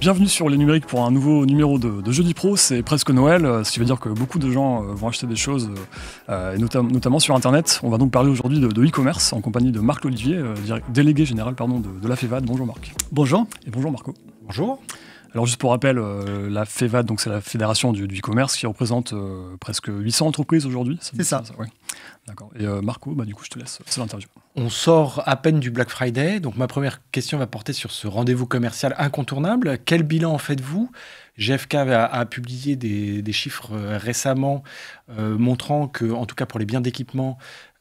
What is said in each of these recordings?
Bienvenue sur Les Numériques pour un nouveau numéro de, Jeudi Pro. C'est presque Noël, euh, ce qui veut dire que beaucoup de gens euh, vont acheter des choses, euh, et notamment sur Internet. On va donc parler aujourd'hui de e-commerce en compagnie de Marc Olivier, délégué général pardon, de, la FEVAD. Bonjour Marc. Bonjour. Et bonjour Marco. Bonjour. Alors juste pour rappel, la FEVAD, donc c'est la fédération du e-commerce qui représente presque 800 entreprises aujourd'hui. C'est ça. D'accord. Et euh, Marco, bah, du coup, je te laisse. Euh, c'est l'interview. On sort à peine du Black Friday. Donc, ma première question va porter sur ce rendez-vous commercial incontournable. Quel bilan en faites-vous GFK a, a publié des, chiffres euh, récemment euh, montrant que, en tout cas pour les biens d'équipement,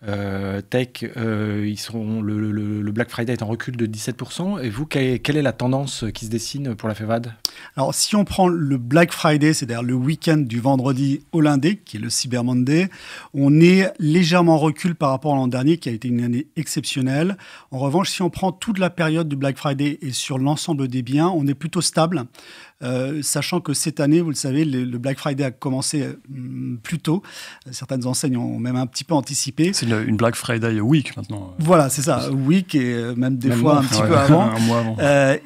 euh, tech, ils sont le, Black Friday est en recul de 17%. Et vous, quelle, quelle est la tendance qui se dessine pour la FEVAD Alors, si on prend le Black Friday, c'est-à-dire le week-end du vendredi au lundi, qui est le Cyber Monday, on est légèrement en recul par rapport à l'an dernier, qui a été une année exceptionnelle. En revanche, si on prend toute la période du Black Friday et sur l'ensemble des biens, on est plutôt stable. Euh, sachant que cette année, vous le savez, le, Black Friday a commencé euh, plus tôt. Euh, certaines enseignes ont même un petit peu anticipé. C'est une, Black Friday week maintenant. Voilà, c'est ça, week et même des fois un petit peu avant.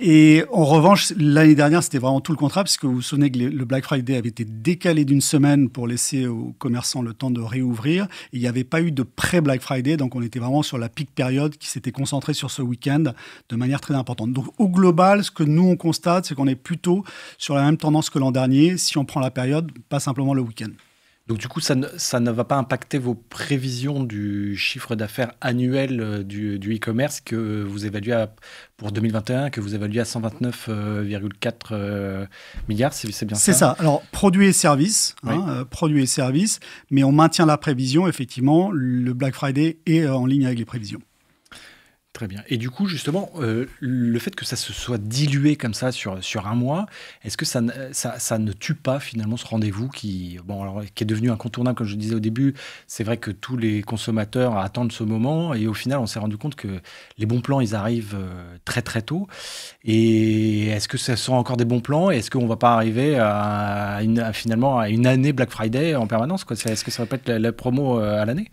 et en revanche, l'année dernière, c'était vraiment tout le contraire, puisque vous vous souvenez que le Black Friday avait été décalé d'une semaine pour laisser aux commerçants le temps de réouvrir. Il n'y avait pas eu de pré-Black Friday, donc on était vraiment sur la pique période qui s'était concentrée sur ce week-end de manière très importante. Donc au global, ce que nous on constate, c'est qu'on est plutôt sur la même tendance que l'an dernier, si on prend la période, pas simplement le week-end. Donc du coup, ça ne, va pas impacter vos prévisions du chiffre d'affaires annuel euh, du, e-commerce que vous évaluez à, pour 2021, que vous évaluez à 129,4 euh, euh, milliards, si c'est bien ça C'est ça. Alors, produits et services, hein, produits et services, mais on maintient la prévision, effectivement, le Black Friday est en ligne avec les prévisions. Très bien. Et du coup, justement, euh, le fait que ça se soit dilué comme ça sur, sur un mois, est-ce que ça, ça, ne tue pas finalement ce rendez-vous qui, bon, qui est devenu incontournable, comme je le disais au début C'est vrai que tous les consommateurs attendent ce moment et au final, on s'est rendu compte que les bons plans, ils arrivent euh, très très tôt. Et est-ce que ce sont encore des bons plans Et Est-ce qu'on ne va pas arriver à, une, finalement à une année Black Friday en permanence Est-ce que ça va pas être la promo euh, à l'année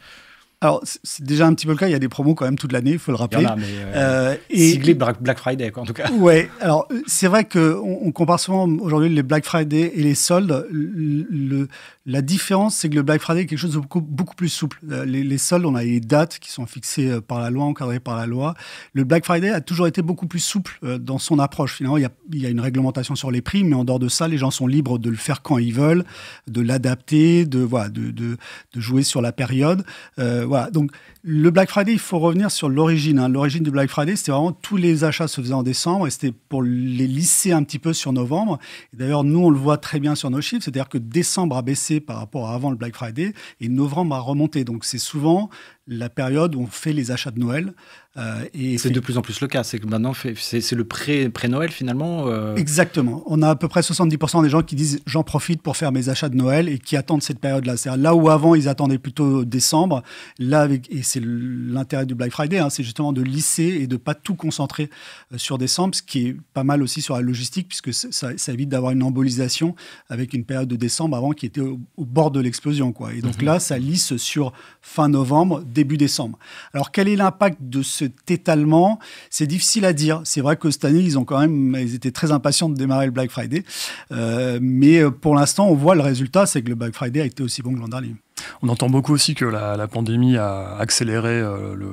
alors, c'est déjà un petit peu le cas. Il y a des promos quand même toute l'année, il faut le rappeler. Il y en a, mais euh, euh et Black Friday, quoi, en tout cas. Ouais. Alors, euh, c'est vrai qu'on on compare souvent aujourd'hui les Black Friday et les soldes. Le, la différence, c'est que le Black Friday est quelque chose de beaucoup, beaucoup plus souple. Euh, les, soldes, on a les dates qui sont fixées par la loi, encadrées par la loi. Le Black Friday a toujours été beaucoup plus souple dans son approche. Finalement, il y, a, une réglementation sur les prix, mais en dehors de ça, les gens sont libres de le faire quand ils veulent, de l'adapter, de, de, jouer sur la période. Euh, voilà. Donc, le Black Friday, il faut revenir sur l'origine. Hein. L'origine du Black Friday, c'était vraiment tous les achats se faisaient en décembre et c'était pour les lisser un petit peu sur novembre. D'ailleurs, nous, on le voit très bien sur nos chiffres, c'est-à-dire que décembre a baissé par rapport à avant le Black Friday et novembre a remonté. Donc, c'est souvent la période où on fait les achats de Noël. Euh, et c'est de plus en plus le cas. C'est que maintenant, c'est le pré-Noël finalement. Euh. Exactement. On a à peu près 70% des gens qui disent j'en profite pour faire mes achats de Noël et qui attendent cette période-là. là où avant ils attendaient plutôt décembre, là avec, et c'est l'intérêt du Black Friday, hein, c'est justement de lisser et de pas tout concentrer euh, sur décembre, ce qui est pas mal aussi sur la logistique puisque ça, évite d'avoir une embolisation avec une période de décembre avant qui était au, bord de l'explosion. Et donc mhm. là, ça lisse sur fin novembre, début décembre. Alors quel est l'impact de cet étalement C'est difficile à dire. C'est vrai que cette année, ils ont quand même, ils étaient très impatients de démarrer le Black Friday. Euh, mais euh, pour l'instant, on voit le résultat, c'est que le Black Friday a été aussi bon que l'an dernier. On entend beaucoup aussi que la, pandémie a accéléré euh, le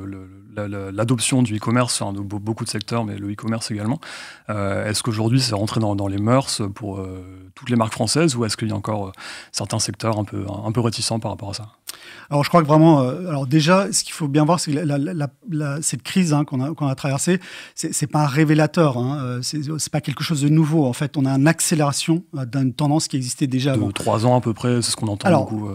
l'adoption du e-commerce hein, dans beaucoup de secteurs, mais le e-commerce également. Euh, est-ce qu'aujourd'hui, c'est rentré dans, les mœurs pour euh, toutes les marques françaises ou est-ce qu'il y a encore euh, certains secteurs un peu, réticents par rapport à ça Alors, je crois que vraiment, alors déjà, ce qu'il faut bien voir, c'est que cette crise hein, qu'on a, traversée, ce n'est pas un révélateur, hein, ce n'est pas quelque chose de nouveau. En fait, on a une accélération d'une tendance qui existait déjà avant. De trois ans à peu près, c'est ce qu'on entend beaucoup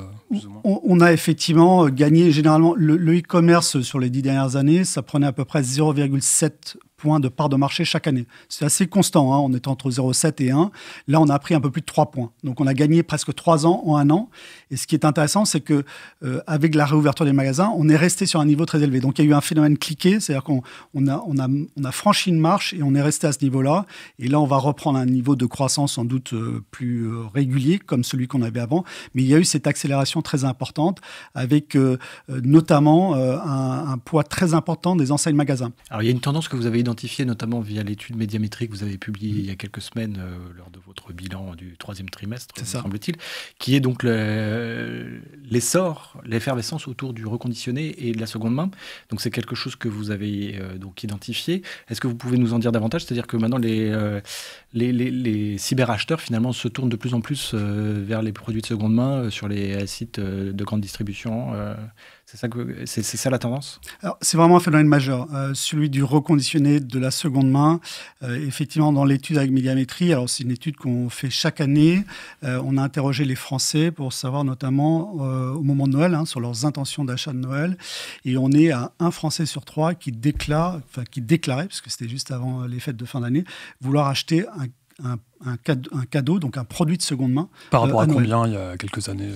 on a effectivement euh, gagné généralement le e-commerce sur les dix dernières années, ça prenait à peu près 0,7 de part de marché chaque année. C'est assez constant, hein. on est entre 0,7 et 1. Là, on a pris un peu plus de 3 points. Donc on a gagné presque 3 ans en un an. Et ce qui est intéressant, c'est que euh, avec la réouverture des magasins, on est resté sur un niveau très élevé. Donc il y a eu un phénomène cliqué, c'est-à-dire qu'on a, on a, franchi une marche et on est resté à ce niveau-là. Et là, on va reprendre un niveau de croissance sans doute euh, plus euh, régulier, comme celui qu'on avait avant. Mais il y a eu cette accélération très importante, avec notamment un, un, poids très important des enseignes magasins. Alors il y a une tendance que vous avez notamment via l'étude médiamétrique que vous avez publiée il y a quelques semaines euh, lors de votre bilan du troisième trimestre, semble-t-il, qui est donc l'essor, l'effervescence autour du reconditionné et de la seconde main. Donc c'est quelque chose que vous avez euh, donc identifié. Est-ce que vous pouvez nous en dire davantage C'est-à-dire que maintenant euh, les, les, les cyberacheteurs finalement se tournent de plus en plus vers les produits de seconde main sur les sites de grande distribution c'est ça, la tendance C'est vraiment un phénomène majeur, euh, celui du reconditionné de la seconde main. Euh, effectivement, dans l'étude avec Médiamétrie, alors c'est une étude qu'on fait chaque année, euh, on a interrogé les Français pour savoir notamment au moment de Noël, hein, sur leurs intentions d'achat de Noël. Et on est à un Français sur trois qui, déclare, qui déclarait, puisque que c'était juste avant les fêtes de fin d'année, vouloir acheter un, cadeau, donc un produit de seconde main. Par rapport à combien il y a quelques années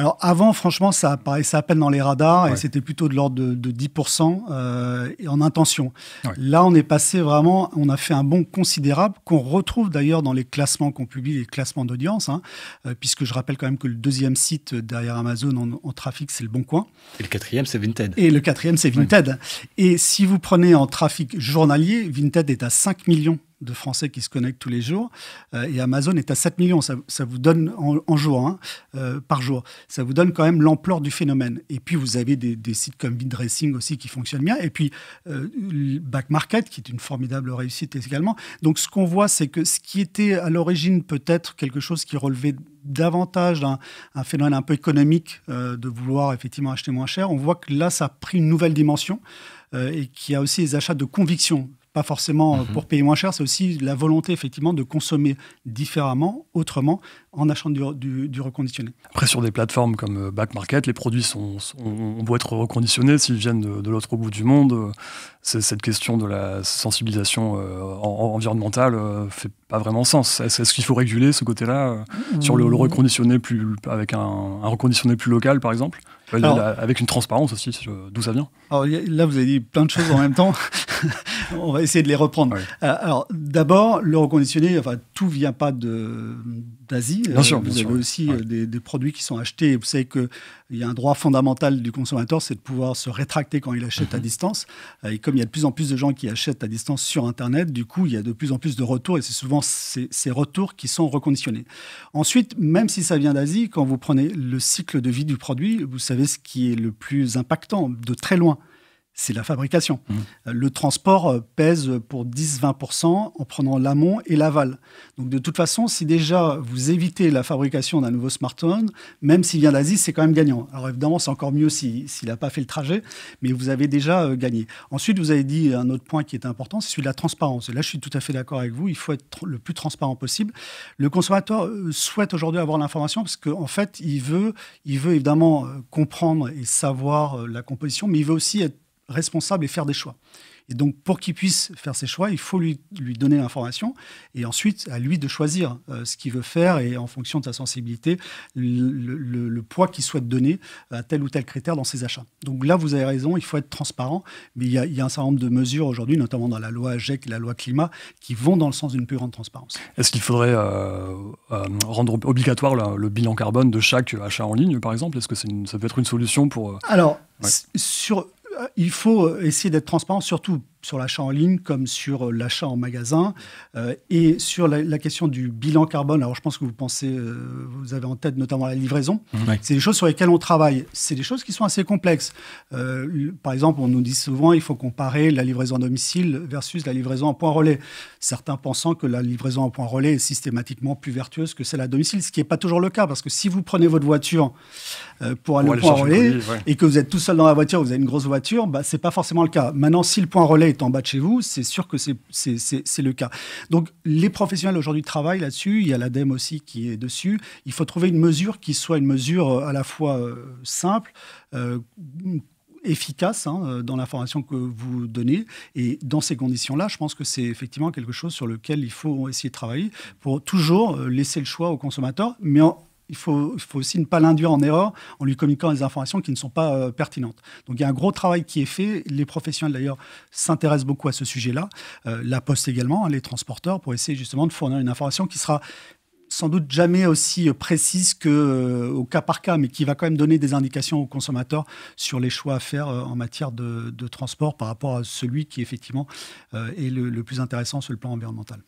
alors avant, franchement, ça apparaissait à peine dans les radars et c'était plutôt de l'ordre de, 10% euh, en intention. Là, on est passé vraiment, on a fait un bond considérable qu'on retrouve d'ailleurs dans les classements qu'on publie, les classements d'audience, hein, euh, puisque je rappelle quand même que le deuxième site derrière Amazon en, trafic, c'est le Bon Coin. Et le quatrième, c'est Vinted. Et le quatrième, c'est Vinted. Et si vous prenez en trafic journalier, Vinted est à 5 millions de Français qui se connectent tous les jours. Euh, et Amazon est à 7 millions, ça, vous donne en, jour, hein, euh, par jour. Ça vous donne quand même l'ampleur du phénomène. Et puis, vous avez des, sites comme dressing aussi qui fonctionnent bien. Et puis, euh, Back Market, qui est une formidable réussite également. Donc, ce qu'on voit, c'est que ce qui était à l'origine peut-être quelque chose qui relevait davantage d'un phénomène un peu économique de vouloir effectivement acheter moins cher, on voit que là, ça a pris une nouvelle dimension et qui a aussi des achats de conviction pas forcément euh, mhm. pour payer moins cher, c'est aussi la volonté effectivement de consommer différemment, autrement, en achetant du, reconditionné. Après, sur des plateformes comme euh, Back Market, les produits sont, être reconditionnés s'ils viennent de, l'autre bout du monde. Euh, cette question de la sensibilisation environnementale ne fait pas vraiment sens. Est-ce qu'il faut réguler ce côté-là sur le, mmh. reconditionné plus avec un, reconditionné plus local, par exemple avec une transparence aussi, d'où ça vient. Alors là, vous avez dit plein de choses en même temps. on va essayer de les reprendre. Euh, alors, d'abord, le reconditionné, enfin, tout vient pas d'Asie. Bien euh, sûr, vous avez aussi euh, des, produits qui sont achetés. vous savez qu'il y a un droit fondamental du consommateur, c'est de pouvoir se rétracter quand il achète à mhm. distance. Et comme il y a de plus en plus de gens qui achètent à distance sur Internet, du coup, il y a de plus en plus de retours et c'est souvent ces, retours qui sont reconditionnés. Ensuite, même si ça vient d'Asie, quand vous prenez le cycle de vie du produit, vous savez ce qui est le plus impactant de très loin c'est la fabrication. Mmh. Le transport euh, pèse pour 10-20% en prenant l'amont et l'aval. Donc de toute façon, si déjà vous évitez la fabrication d'un nouveau smartphone, même s'il vient d'Asie, c'est quand même gagnant. Alors évidemment, c'est encore mieux s'il n'a pas fait le trajet, mais vous avez déjà euh, gagné. Ensuite, vous avez dit un autre point qui est important, c'est celui de la transparence. Et là, je suis tout à fait d'accord avec vous, il faut être le plus transparent possible. Le consommateur euh, souhaite aujourd'hui avoir l'information parce qu'en fait, il veut, il veut évidemment comprendre et savoir la composition, mais il veut aussi être responsable et faire des choix. Et donc, pour qu'il puisse faire ses choix, il faut lui, lui donner l'information et ensuite à lui de choisir euh, ce qu'il veut faire et en fonction de sa sensibilité, le, poids qu'il souhaite donner à tel ou tel critère dans ses achats. Donc là, vous avez raison, il faut être transparent, mais il y a, un certain nombre de mesures aujourd'hui, notamment dans la loi AGEC et la loi climat, qui vont dans le sens d'une plus grande transparence. Est-ce qu'il faudrait euh, euh, rendre obligatoire le, bilan carbone de chaque achat en ligne, par exemple Est-ce que ça peut être une solution pour... Alors, sur il faut essayer d'être transparent, surtout sur l'achat en ligne comme sur euh, l'achat en magasin. Euh, et sur la, question du bilan carbone, alors je pense que vous pensez, euh, vous avez en tête notamment la livraison. Mmh. C'est des choses sur lesquelles on travaille. C'est des choses qui sont assez complexes. par exemple, on nous dit souvent il faut comparer la livraison à domicile versus la livraison en point relais. Certains pensant que la livraison en point relais est systématiquement plus vertueuse que celle à domicile, ce qui n'est pas toujours le cas parce que si vous prenez votre voiture pour aller au point relais et que vous êtes tout seul dans la voiture, vous avez une grosse voiture, bah, ce n'est pas forcément le cas. Maintenant, si le point relais est en bas de chez vous, c'est sûr que c'est le cas. Donc les professionnels aujourd'hui travaillent là-dessus, il y a l'ADEME aussi qui est dessus. Il faut trouver une mesure qui soit une mesure euh, à la fois euh, simple, euh, efficace hein, dans l'information que vous donnez. Et dans ces conditions-là, je pense que c'est effectivement quelque chose sur lequel il faut essayer de travailler pour toujours laisser le choix aux consommateurs, mais en, il faut, aussi ne pas l'induire en erreur en lui communiquant des informations qui ne sont pas euh, pertinentes. Donc il y a un gros travail qui est fait. Les professionnels, d'ailleurs, s'intéressent beaucoup à ce sujet-là. Euh, la Poste également, hein, les transporteurs, pour essayer justement de fournir une information qui sera sans doute jamais aussi euh, précise que au cas par cas, mais qui va quand même donner des indications aux consommateurs sur les choix à faire en matière de, transport par rapport à celui qui effectivement est le plus intéressant sur le plan environnemental.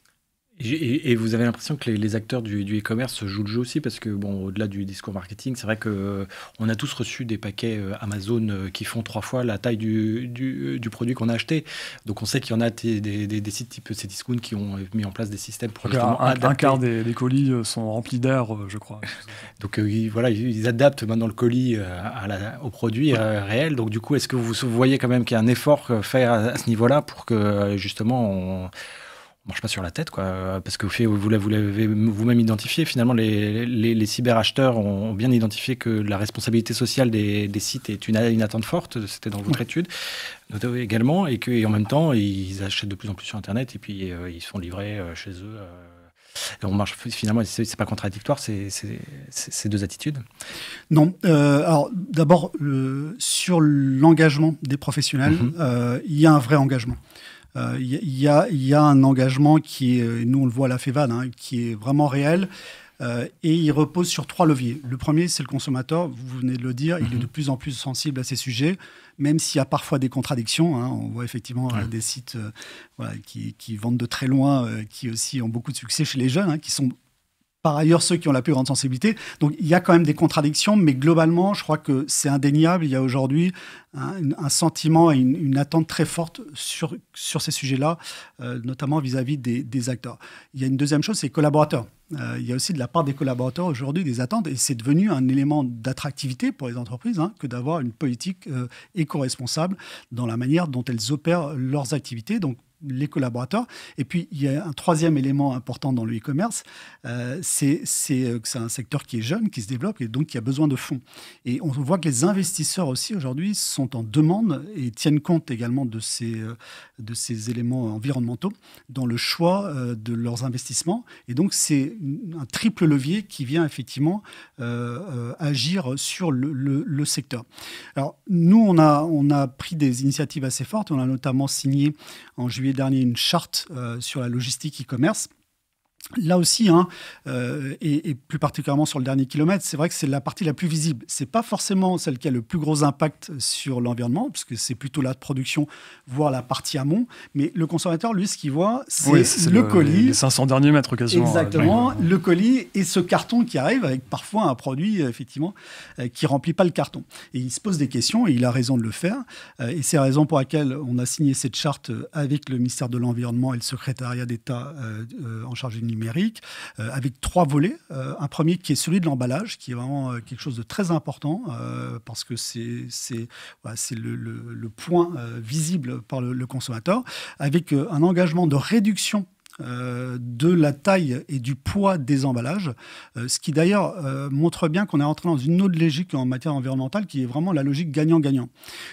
Et, vous avez l'impression que les, acteurs du, e-commerce jouent le jeu aussi parce que bon, au-delà du discours marketing, c'est vrai que euh, on a tous reçu des paquets euh, Amazon euh, qui font trois fois la taille du, produit qu'on a acheté. Donc on sait qu'il y en a des, sites type Cdiscount qui ont mis en place des systèmes pour justement un, quart des, colis sont remplis d'air, je crois. donc ils, voilà, ils adaptent maintenant le colis à la, au produit réel. Donc du coup, est-ce que vous voyez quand même qu'il y a un effort fait à, à ce niveau-là pour que justement on marche pas sur la tête, quoi, parce que vous l'avez vous-même identifié. Finalement, les, les, les cyberacheteurs ont bien identifié que la responsabilité sociale des, sites est une, attente forte, c'était dans votre étude étude également, et, que, en même temps, ils achètent de plus en plus sur Internet, et puis euh, ils sont livrés euh, chez eux. Euh, et on marche finalement, c'est pas contradictoire ces deux attitudes Non. alors d'abord, sur l'engagement des professionnels, mm-hmm. il y a un vrai engagement il euh, y a, un engagement qui est, nous on le voit à la FEVAD, hein, qui est vraiment réel. Euh, et il repose sur trois leviers. Le premier, c'est le consommateur. Vous venez de le dire, il est mhm. de plus en plus sensible à ces sujets, même s'il y a parfois des contradictions. Hein. On voit effectivement euh, des sites qui, vendent de très loin, qui aussi ont beaucoup de succès chez les jeunes, hein, qui sont par ailleurs ceux qui ont la plus grande sensibilité. Donc il y a quand même des contradictions, mais globalement, je crois que c'est indéniable. Il y a aujourd'hui un, sentiment et une, attente très forte sur, sur ces sujets-là, euh, notamment vis-à-vis des, acteurs. Il y a une deuxième chose, c'est les collaborateurs. Euh, il y a aussi de la part des collaborateurs aujourd'hui des attentes, et c'est devenu un élément d'attractivité pour les entreprises hein, que d'avoir une politique euh, éco-responsable dans la manière dont elles opèrent leurs activités. Donc les collaborateurs. Et puis, il y a un troisième élément important dans le e-commerce, euh, c'est euh, que c'est un secteur qui est jeune, qui se développe et donc qui a besoin de fonds. Et on voit que les investisseurs aussi aujourd'hui sont en demande et tiennent compte également de ces, euh, de ces éléments environnementaux dans le choix de leurs investissements. Et donc, c'est un triple levier qui vient effectivement agir sur le, le, le, secteur. Alors, nous, on a, on a pris des initiatives assez fortes. On a notamment signé en juillet dernier une charte euh, sur la logistique e-commerce Là aussi, hein, euh, et, plus particulièrement sur le dernier kilomètre, c'est vrai que c'est la partie la plus visible. C'est pas forcément celle qui a le plus gros impact sur l'environnement, puisque c'est plutôt la production, voire la partie amont. Mais le consommateur, lui, ce qu'il voit, c'est le, colis. Les 500 derniers mètres, quasiment. Hein. Exactement, le colis et ce carton qui arrive avec parfois un produit, euh, effectivement, euh, qui remplit pas le carton. Et il se pose des questions, et il a raison de le faire. Et c'est la raison pour laquelle on a signé cette charte avec le ministère de l'Environnement et le secrétariat d'État en charge du numérique, euh, avec trois volets. Euh, un premier qui est celui de l'emballage, qui est vraiment euh, quelque chose de très important, parce que c'est le, point visible par le consommateur, avec un engagement de réduction euh, de la taille et du poids des emballages, euh, ce qui d'ailleurs euh, montre bien qu'on est entré dans une autre logique en matière environnementale qui est vraiment la logique gagnant-gagnant.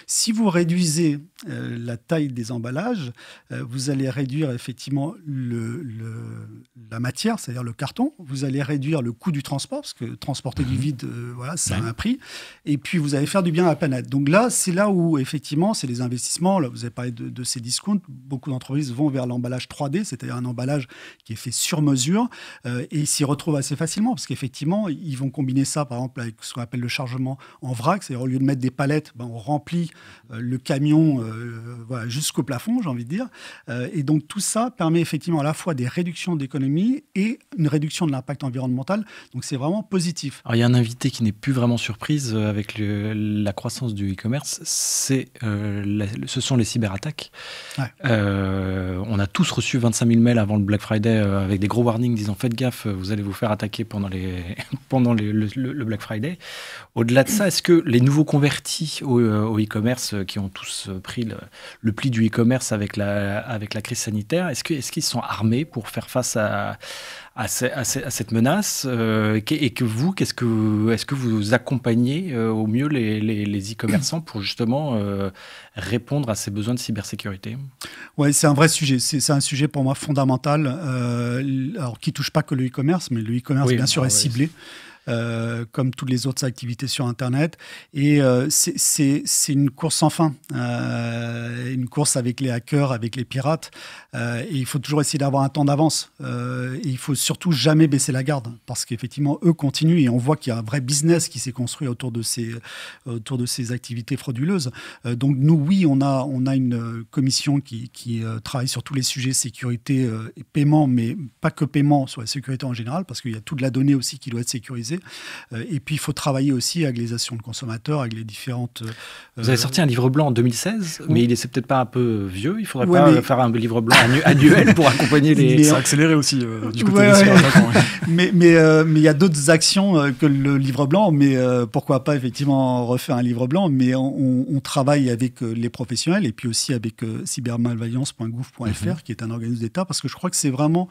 Si vous réduisez la taille des emballages, vous allez réduire effectivement la matière, c'est-à-dire le carton, vous allez réduire le coût du transport, parce que transporter du mmh. vide, voilà, ça a un prix, et puis vous allez faire du bien à la planète. Donc là, c'est là où effectivement, c'est les investissements, là, vous avez parlé de, de ces discounts, beaucoup d'entreprises vont vers l'emballage 3D, c'est-à-dire un emballage qui est fait sur mesure euh, et s'y retrouve assez facilement parce qu'effectivement, ils vont combiner ça par exemple avec ce qu'on appelle le chargement en vrac, c'est-à-dire au lieu de mettre des palettes, ben, on remplit euh, le camion euh, jusqu'au plafond, j'ai envie de dire. et donc tout ça permet effectivement à la fois des réductions d'économie et une réduction de l'impact environnemental. Donc c'est vraiment positif. Alors il y a un invité qui n'est plus vraiment surprise avec la croissance du e-commerce, c'est ce sont les cyberattaques. Ouais. on a tous reçu 25 000 mails avant le Black Friday euh, avec des gros warnings disant faites gaffe, vous allez vous faire attaquer pendant, les, pendant le, Black Friday. Au-delà de ça, est-ce que les nouveaux convertis au, euh, e-commerce euh, qui ont tous pris le, pli du e-commerce avec la, avec la crise sanitaire, est-ce qu'ils est qu'ils sont armés pour faire face à, à, cette menace euh, et que vous, qu'est-ce que est-ce que vous accompagnez euh, au mieux les, e-commerçants pour justement euh, répondre à ces besoins de cybersécurité Oui, c'est un vrai sujet. C'est un sujet pour moi fondamental, alors qui touche pas que le e-commerce, mais le e-commerce bien sûr ah est ciblé. Euh, comme toutes les autres activités sur Internet. Et euh, c'est une course sans fin, euh, une course avec les hackers, avec les pirates. et il faut toujours essayer d'avoir un temps d'avance. il faut surtout jamais baisser la garde, parce qu'effectivement, eux continuent et on voit qu'il y a un vrai business qui s'est construit autour de ces, autour de ces activités frauduleuses. donc nous, oui, on a, on a une commission qui, qui travaille sur tous les sujets sécurité et paiement, mais pas que paiement, sur la sécurité en général, parce qu'il y a toute la donnée aussi qui doit être sécurisée euh, et puis, il faut travailler aussi avec les actions de consommateurs, avec les différentes. Euh, Vous avez sorti un livre blanc en 2016, mais il est, peut-être pas un peu vieux. Il faudrait pas faire un livre blanc annuel pour accompagner les. Mais... accéléré aussi Mais mais il y a d'autres actions euh, que le livre blanc, mais pourquoi pas effectivement refaire un livre blanc. Mais on, travaille avec les professionnels et puis aussi avec cybermalveillance.gouv.fr mhm. qui est un organisme d'État parce que je crois que c'est vraiment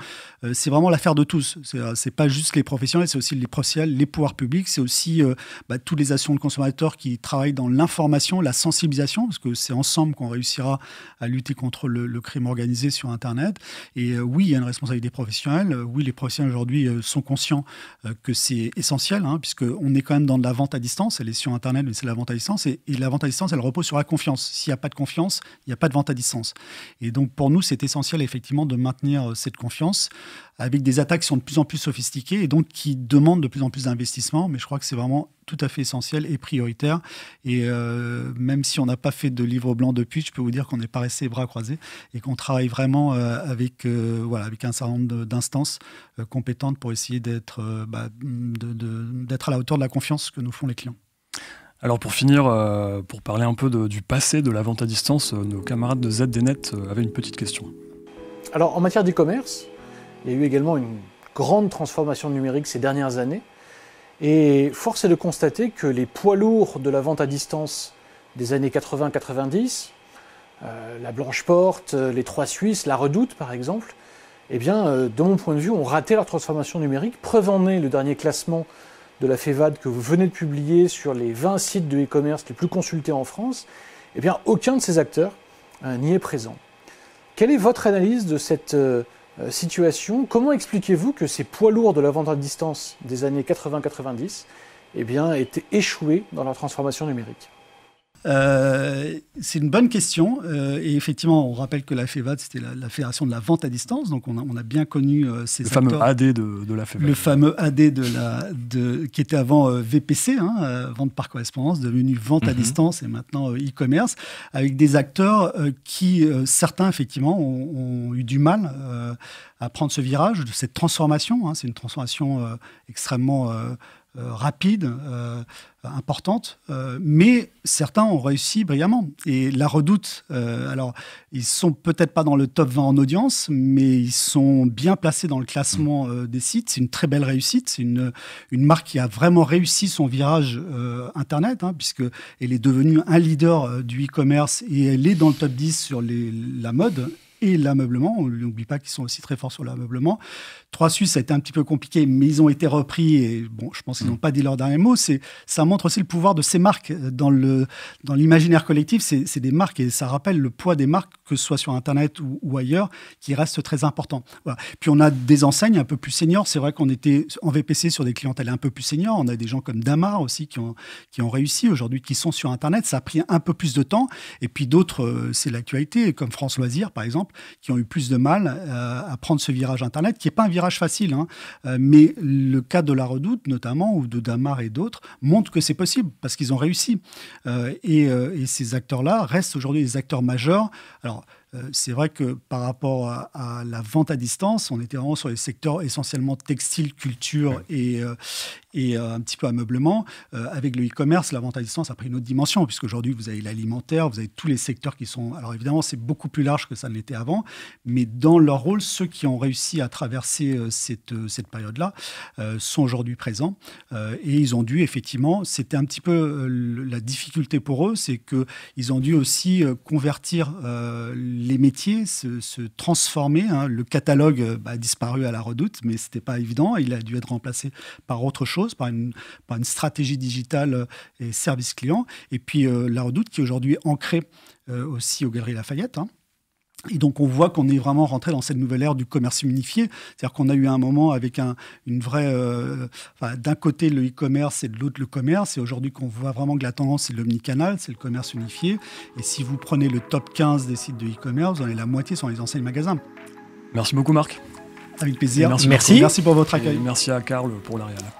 c'est vraiment l'affaire de tous. C'est pas juste les professionnels, c'est aussi les professionnels les pouvoirs publics, c'est aussi euh, bah, toutes les actions de consommateurs qui travaillent dans l'information, la sensibilisation, parce que c'est ensemble qu'on réussira à lutter contre le, crime organisé sur Internet. Et euh, oui, il y a une responsabilité des professionnels. Euh, oui, les professionnels aujourd'hui sont conscients que c'est essentiel, hein, puisqu'on est quand même dans de la vente à distance. Elle est sur Internet, mais c'est la vente à distance. Et, et, la vente à distance, elle repose sur la confiance. S'il n'y a pas de confiance, il n'y a pas de vente à distance. Et donc, pour nous, c'est essentiel, effectivement, de maintenir cette confiance avec des attaques qui sont de plus en plus sophistiquées et donc qui demandent de plus en plus d'investissement. Mais je crois que c'est vraiment tout à fait essentiel et prioritaire. Et euh, même si on n'a pas fait de livre blanc depuis, je peux vous dire qu'on n'est pas resté bras croisés et qu'on travaille vraiment euh, avec, euh, voilà, avec un certain nombre d'instances compétentes pour essayer bah, d'être à la hauteur de la confiance que nous font les clients. Alors pour finir, pour parler un peu du passé de la vente à distance, nos camarades de ZDNet avaient une petite question. Alors en matière d'e-commerce, il y a eu également une grande transformation numérique ces dernières années. Et force est de constater que les poids lourds de la vente à distance des années 80-90, euh, la Blanche-Porte, euh, les Trois Suisses, la Redoute par exemple, eh bien, euh, de mon point de vue, ont raté leur transformation numérique. Preuve en est le dernier classement de la FEVAD que vous venez de publier sur les 20 sites de e-commerce les plus consultés en France. Eh bien, aucun de ces acteurs n'y est présent. Quelle est votre analyse de cette euh, situation. Comment expliquez-vous que ces poids lourds de la vente à distance des années 80-90 eh bien, étaient échoués dans leur transformation numérique euh, c'est une bonne question. Euh, et effectivement, on rappelle que la FEVAD, c'était la, Fédération de la Vente à Distance. Donc, on a, bien connu euh, ces Le fameux AD de, la FEVAD. Le fameux AD de la, de, qui était avant VPC, hein, Vente par correspondance, devenu Vente à mhm. Distance et maintenant e-commerce, avec des acteurs qui, certains, effectivement, ont, eu du mal à prendre ce virage, de cette transformation. Hein. C'est une transformation extrêmement euh, rapide, euh, importante, euh, mais certains ont réussi brillamment. Et la redoute, alors, ils sont peut-être pas dans le top 20 en audience, mais ils sont bien placés dans le classement mm. des sites. C'est une très belle réussite. C'est une, une marque qui a vraiment réussi son virage Internet, hein, puisque elle est devenue un leader du e-commerce et elle est dans le top 10 sur les, la mode et l'ameublement. On n'oublie pas qu'ils sont aussi très forts sur l'ameublement. Trois Suisses, ça a été un petit peu compliqué, mais ils ont été repris et bon, je pense qu'ils n'ont mm. pas dit leur dernier mot. C'est, ça montre aussi le pouvoir de ces marques euh, dans, le, dans l'imaginaire collectif. C'est, des marques et ça rappelle le poids des marques, que ce soit sur Internet ou, ailleurs, qui reste très important. Puis on a des enseignes un peu plus seniors. C'est vrai qu'on était en VPC sur des clientèles un peu plus seniors. On a des gens comme Damar aussi qui ont, qui ont réussi aujourd'hui, qui sont sur Internet. Ça a pris un peu plus de temps. Et puis d'autres, euh, c'est l'actualité, comme France Loisirs par exemple, qui ont eu plus de mal euh, à prendre ce virage Internet, qui n'est pas un virage facile, hein. euh, mais le cas de la Redoute notamment, ou de Damar et d'autres, montre que c'est possible, parce qu'ils ont réussi. Euh, et, euh, et ces acteurs-là restent aujourd'hui des acteurs majeurs. Alors, euh, c'est vrai que par rapport à, la vente à distance, on était vraiment sur les secteurs essentiellement textile, culture et, euh, et euh, un petit peu ameublement. avec le e-commerce, la vente à distance a pris une autre dimension, puisque aujourd'hui, vous avez l'alimentaire, vous avez tous les secteurs qui sont... Alors évidemment, c'est beaucoup plus large que ça ne l'était avant, mais dans leur rôle, ceux qui ont réussi à traverser cette, cette période-là sont aujourd'hui présents. et ils ont dû, effectivement, c'était un petit peu la difficulté pour eux, c'est qu'ils ont dû aussi convertir les métiers se, se transformaient. Hein. Le catalogue euh, bah, a disparu à la redoute, mais ce n'était pas évident. Il a dû être remplacé par autre chose, par une, stratégie digitale euh, et service client. Et puis euh, la redoute qui est aujourd'hui ancrée aussi aux Galeries Lafayette. Hein. Et donc on voit qu'on est vraiment rentré dans cette nouvelle ère du commerce unifié, c'est-à-dire qu'on a eu un moment avec une vraie, euh, d'un côté le e-commerce et de l'autre le commerce, et aujourd'hui qu'on voit vraiment que la tendance c'est l'omnicanal, c'est le commerce unifié, et si vous prenez le top 15 des sites de e-commerce, vous en avez la moitié sont les enseignes magasins. Merci beaucoup Marc. Avec plaisir. Merci. Merci, pour votre accueil. merci à Karl pour l'arrière.